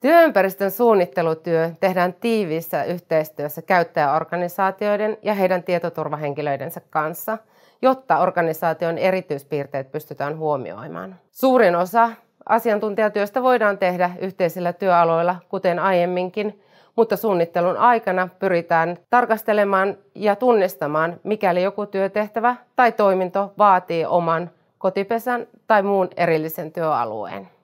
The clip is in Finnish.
Työympäristön suunnittelutyö tehdään tiiviissä yhteistyössä käyttäjäorganisaatioiden ja heidän tietoturvahenkilöidensä kanssa, jotta organisaation erityispiirteet pystytään huomioimaan. Suurin osa asiantuntijatyöstä voidaan tehdä yhteisillä työaloilla, kuten aiemminkin, mutta suunnittelun aikana pyritään tarkastelemaan ja tunnistamaan, mikäli joku työtehtävä tai toiminto vaatii oman kotipesän tai muun erillisen työalueen.